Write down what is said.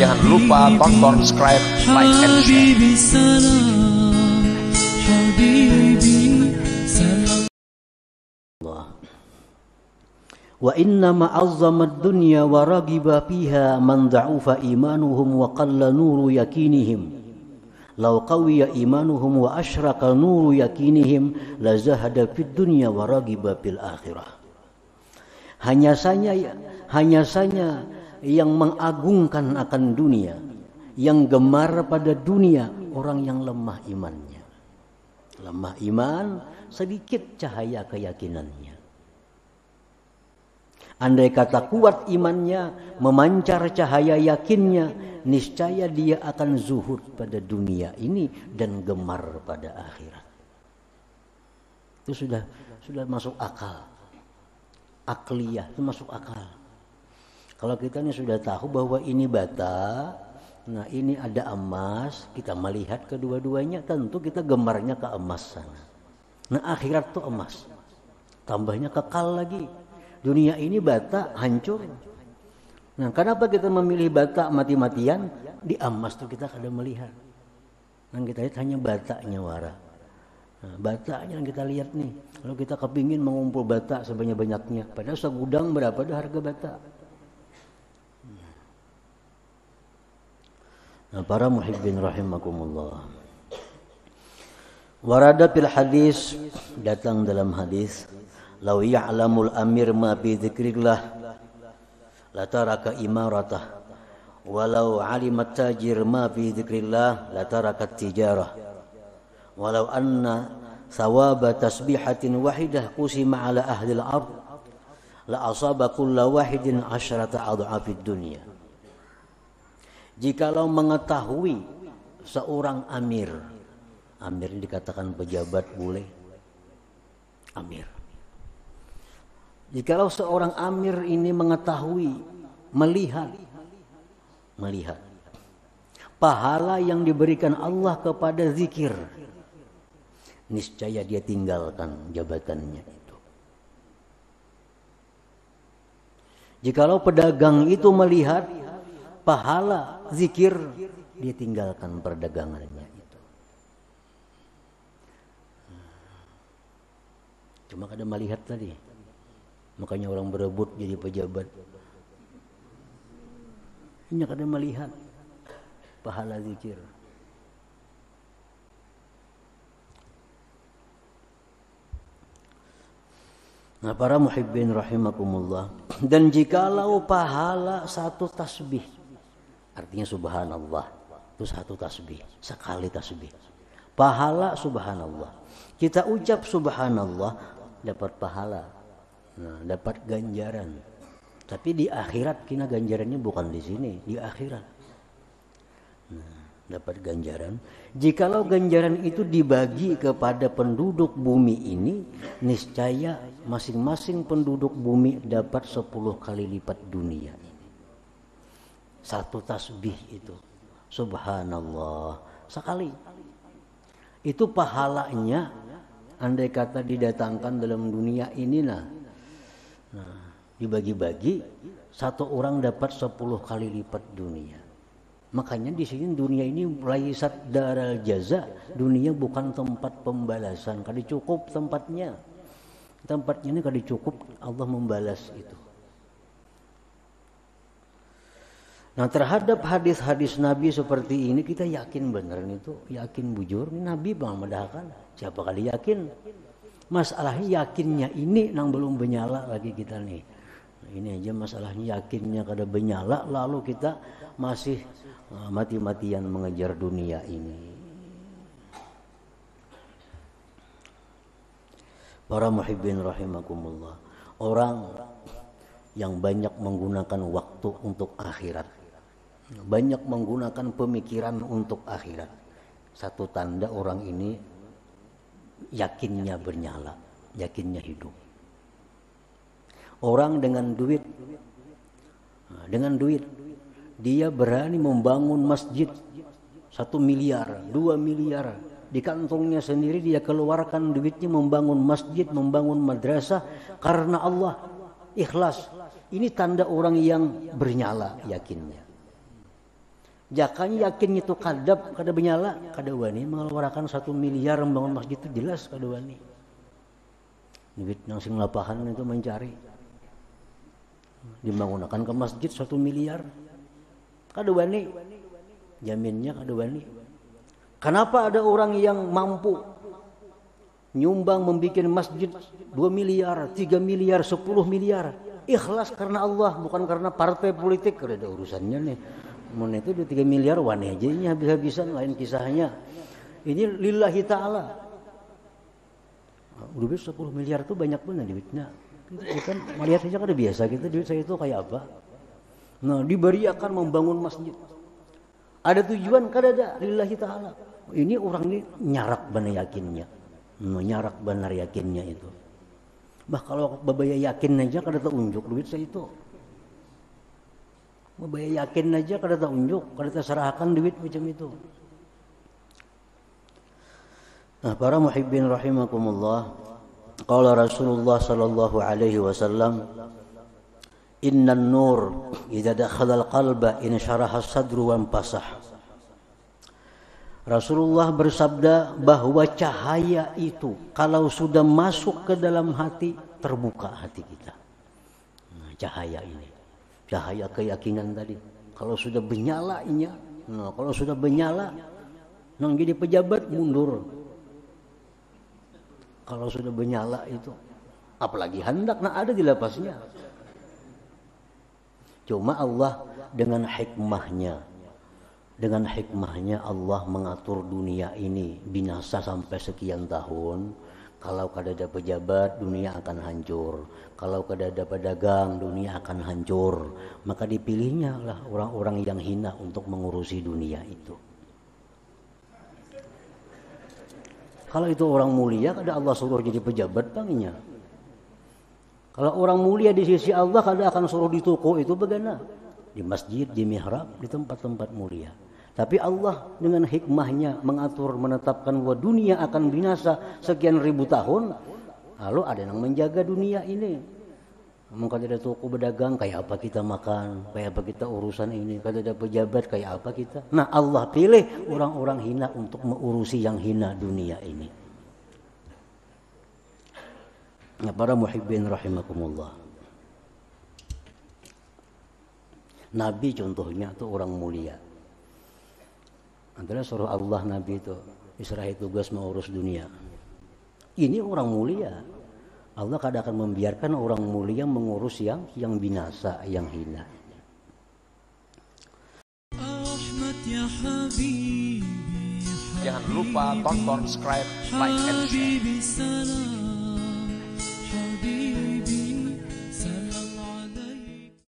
Jangan lupa tonton, subscribe, like, and share. وإنما عظم الدنيا ورغب فيها من ضعف إيمانهم وقل نور يقينهم لو قوي إيمانهم وأشرق نور يقينهم لزهد في الدنيا ورغب في الآخرة Hanya saja hanya saja yang mengagungkan akan dunia, yang gemar pada dunia, orang yang lemah imannya. Lemah iman, sedikit cahaya keyakinannya. Andai kata kuat imannya, memancar cahaya yakinnya, niscaya dia akan zuhud pada dunia ini dan gemar pada akhirat. Itu sudah sudah masuk akal. Akliyah itu masuk akal. Kalau kita ini sudah tahu bahwa ini bata, nah ini ada emas, kita melihat kedua-duanya, tentu kita gemarnya ke emas sana. Nah akhirat tuh emas, tambahnya kekal lagi. Dunia ini bata, hancur. Nah kenapa kita memilih bata mati-matian? Di emas tuh kita kadang melihat. Nah kita lihat hanya bata wara. Nah, batanya yang kita lihat nih. Kalau kita kepingin mengumpul bata sebanyak-banyaknya. Padahal segudang berapa dah harga bata? para muhibbin rahimakumullah. Warada fil hadis datang dalam hadis law ya'lamul amir ma bi dzikrillah lataraka imaratah walau alimat tajir ma bi dzikrillah lataraka tijarah walau anna sawaba tasbihatin wahidah qusima ala ahli al-ard la asaba kullu wahidin asyrata adhafid dunya Jikalau mengetahui seorang amir, amir ini dikatakan pejabat boleh, amir. Jikalau seorang amir ini mengetahui, melihat, melihat pahala yang diberikan Allah kepada zikir, niscaya dia tinggalkan jabatannya itu. Jikalau pedagang itu melihat pahala zikir dia tinggalkan perdagangannya itu cuma kadang melihat tadi makanya orang berebut jadi pejabat hanya kadang melihat pahala zikir Nah, para muhibbin rahimakumullah. Dan jikalau pahala satu tasbih Artinya subhanallah. Itu satu tasbih, sekali tasbih. Pahala subhanallah. Kita ucap subhanallah dapat pahala. Nah, dapat ganjaran. Tapi di akhirat kita ganjarannya bukan di sini, di akhirat. Nah, dapat ganjaran. Jikalau ganjaran itu dibagi kepada penduduk bumi ini, niscaya masing-masing penduduk bumi dapat 10 kali lipat dunia satu tasbih itu. Subhanallah. Sekali. Itu pahalanya andai kata didatangkan dalam dunia ini nah. dibagi-bagi satu orang dapat sepuluh kali lipat dunia. Makanya di sini dunia ini laisat daral jaza, dunia bukan tempat pembalasan, kali cukup tempatnya. Tempatnya ini kali cukup Allah membalas itu. Nah terhadap hadis-hadis Nabi seperti ini kita yakin benar itu yakin bujur Nabi bang medahkan siapa kali yakin masalah yakinnya ini nang belum benyala lagi kita nih nah, ini aja masalahnya yakinnya kada benyala lalu kita masih eh, mati-matian mengejar dunia ini para muhibbin rahimakumullah orang yang banyak menggunakan waktu untuk akhirat banyak menggunakan pemikiran untuk akhirat. Satu tanda orang ini yakinnya bernyala, yakinnya hidup. Orang dengan duit, dengan duit, dia berani membangun masjid satu miliar, dua miliar. Di kantongnya sendiri dia keluarkan duitnya membangun masjid, membangun madrasah karena Allah ikhlas. Ini tanda orang yang bernyala yakinnya. Jakan yakin itu kadap kada benyala kada wani mengeluarkan satu miliar membangun masjid itu jelas kada wani. Duit nang sing lapahan itu mencari dibangunakan ke masjid satu miliar kada wani jaminnya kada wani. Kenapa ada orang yang mampu nyumbang membuat masjid 2 miliar, 3 miliar, 10 miliar ikhlas karena Allah bukan karena partai politik kada ada urusannya nih Mun itu 3 miliar aja ini habis-habisan lain kisahnya. Ini lillahi ta'ala. Ah, udah 10 miliar tuh banyak banget duitnya. itu kan melihat aja kan biasa kita gitu, duit saya itu kayak apa. Nah diberi akan membangun masjid. Ada tujuan kan ada lillahi ta'ala. Ini orang ini nyarak benar yakinnya. Nah, nyarak benar yakinnya itu. Bah kalau babaya yakin aja kan kada unjuk duit saya itu Mubaya yakin aja kada tak unjuk, kada tak serahkan duit macam itu. Nah, para muhibbin rahimakumullah, qala Rasulullah sallallahu alaihi wasallam, "Inna nur idza dakhala al-qalba in syaraha sadru wa anfasah." Rasulullah bersabda bahwa cahaya itu kalau sudah masuk ke dalam hati terbuka hati kita. Nah, cahaya ini cahaya keyakinan tadi. Kalau sudah menyala inya, nah, kalau sudah menyala, nang jadi pejabat mundur. Kalau sudah menyala itu apalagi hendak nah ada di lapasnya. Cuma Allah dengan hikmahnya dengan hikmahnya Allah mengatur dunia ini binasa sampai sekian tahun kalau kada ada pejabat, dunia akan hancur. Kalau kada ada pedagang, dunia akan hancur. Maka dipilihnya lah orang-orang yang hina untuk mengurusi dunia itu. Kalau itu orang mulia, kada Allah suruh jadi pejabat panginya Kalau orang mulia di sisi Allah, kada akan suruh di toko itu bagaimana? Di masjid, di mihrab, di tempat-tempat mulia. Tapi Allah dengan hikmahnya mengatur menetapkan bahwa dunia akan binasa sekian ribu tahun. Lalu ada yang menjaga dunia ini. Mungkin ada toko berdagang kayak apa kita makan, kayak apa kita urusan ini, kalau ada pejabat kayak apa kita. Nah Allah pilih orang-orang hina untuk mengurusi yang hina dunia ini. Nah, para muhibbin rahimakumullah. Nabi contohnya itu orang mulia. Antara suruh Allah Nabi itu itu tugas mengurus dunia. Ini orang mulia. Allah kadang akan membiarkan orang mulia mengurus yang yang binasa, yang hina. Ya Jangan lupa tonton, subscribe, like, and share.